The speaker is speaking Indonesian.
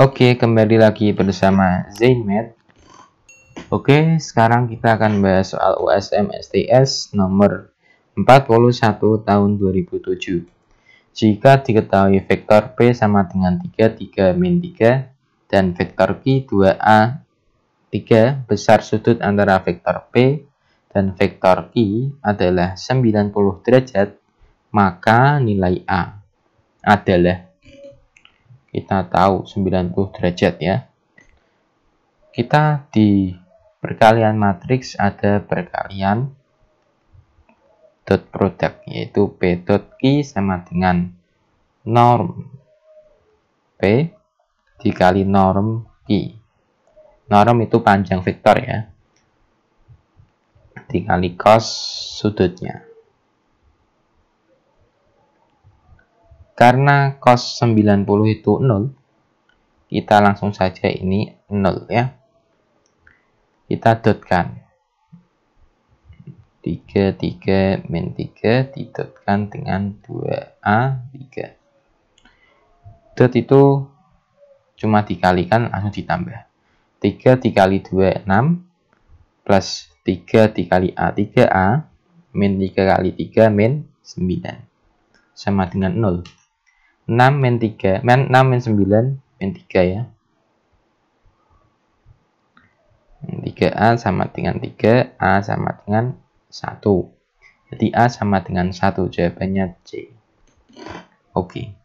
Oke, kembali lagi bersama Zainmed. Oke, sekarang kita akan bahas soal USM STS nomor 41 tahun 2007. Jika diketahui vektor P sama dengan 3, 3, min 3, dan vektor Q 2A 3 besar sudut antara vektor P dan vektor Q adalah 90 derajat, maka nilai A adalah kita tahu 90 derajat ya kita di perkalian matriks ada perkalian dot product yaitu P dot Q sama dengan norm P dikali norm Q norm itu panjang vektor ya dikali cos sudutnya Karena cos 90 itu 0, kita langsung saja ini 0 ya. Kita dotkan. 3, 3, min 3 didotkan dengan 2A, 3. Dot itu cuma dikalikan langsung ditambah. 3 dikali 2, 6, plus 3 dikali A, 3A, min 3 kali 3, min 9. Sama dengan 0. 6 min 3 min 6 min 9 min 3 ya 3A sama dengan 3 A sama dengan 1 jadi A sama dengan 1 jawabannya C oke okay.